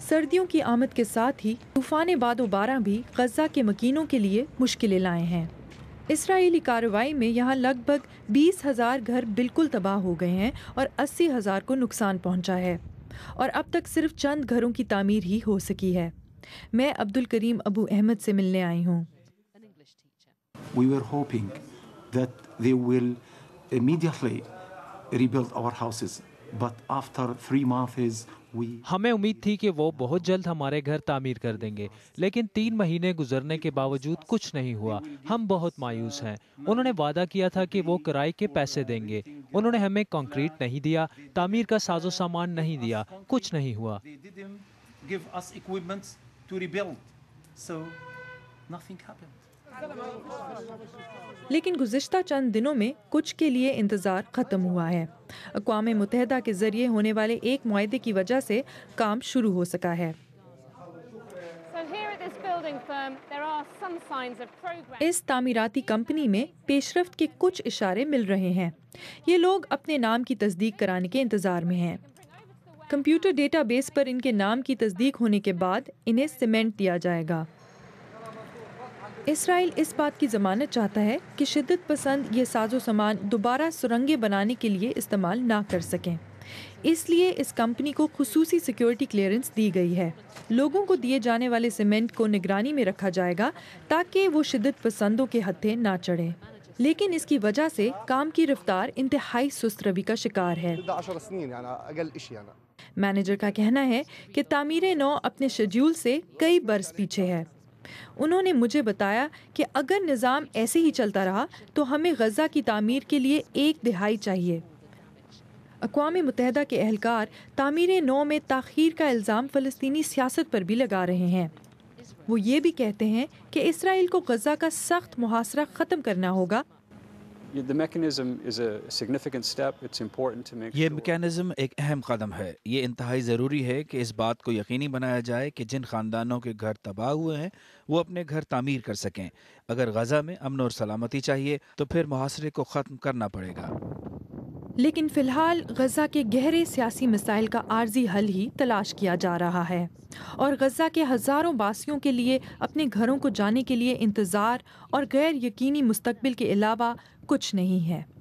سردیوں کی آمد کے ساتھ ہی طوفان باد و بارہ بھی غزہ کے مکینوں کے لیے مشکلیں لائے ہیں اسرائیلی کارروائی میں یہاں لگ بھگ بیس ہزار گھر بالکل تباہ ہو گئے ہیں اور اسی ہزار کو نقصان پہنچا ہے اور اب تک صرف چند گھروں کی تعمیر ہی ہو سکی ہے میں عبد الکریم ابو احمد سے ملنے آئی ہوں We were hoping that they will immediately rebuild our houses ہمیں امید تھی کہ وہ بہت جلد ہمارے گھر تعمیر کر دیں گے لیکن تین مہینے گزرنے کے باوجود کچھ نہیں ہوا ہم بہت مایوس ہیں انہوں نے وعدہ کیا تھا کہ وہ کرائے کے پیسے دیں گے انہوں نے ہمیں کنکریٹ نہیں دیا تعمیر کا ساز و سامان نہیں دیا کچھ نہیں ہوا لیکن گزشتہ چند دنوں میں کچھ کے لیے انتظار ختم ہوا ہے اقوام متحدہ کے ذریعے ہونے والے ایک معاہدے کی وجہ سے کام شروع ہو سکا ہے اس تعمیراتی کمپنی میں پیش رفت کے کچھ اشارے مل رہے ہیں یہ لوگ اپنے نام کی تصدیق کرانے کے انتظار میں ہیں کمپیوٹر ڈیٹا بیس پر ان کے نام کی تصدیق ہونے کے بعد انہیں سیمنٹ دیا جائے گا اسرائیل اس بات کی ضمانت چاہتا ہے کہ شدت پسند یہ ساز و سامان دوبارہ سرنگیں بنانے کے لیے استعمال نہ کر سکیں اس لیے اس کمپنی کو خصوصی سیکیورٹی کلیئرنس دی گئی ہے لوگوں کو دیے جانے والے سیمنٹ کو نگرانی میں رکھا جائے گا تاکہ وہ شدت پسندوں کے ہتھے نہ چڑھے لیکن اس کی وجہ سے کام کی رفتار انتہائی سست روی کا شکار ہے مینیجر کا کہنا ہے کہ تعمیر نو اپنے شیڈیول سے کئی برس پیچھے ہے انہوں نے مجھے بتایا کہ اگر نظام ایسے ہی چلتا رہا تو ہمیں غزہ کی تعمیر کے لیے ایک دہائی چاہیے اقوام متحدہ کے اہلکار تعمیر نو میں تاخیر کا الزام فلسطینی سیاست پر بھی لگا رہے ہیں وہ یہ بھی کہتے ہیں کہ اسرائیل کو غزہ کا سخت محاصرہ ختم کرنا ہوگا یہ میکینزم ایک اہم قدم ہے یہ انتہائی ضروری ہے کہ اس بات کو یقینی بنایا جائے کہ جن خاندانوں کے گھر تباہ ہوئے ہیں وہ اپنے گھر تعمیر کر سکیں اگر غزہ میں امن اور سلامتی چاہیے تو پھر محاصرے کو ختم کرنا پڑے گا لیکن فی الحال غزہ کے گہرے سیاسی مسائل کا عارضی حل ہی تلاش کیا جا رہا ہے اور غزہ کے ہزاروں باسیوں کے لیے اپنے گھروں کو جانے کے لیے انتظار اور غیر یقینی مستقبل کے علاوہ کچھ نہیں ہے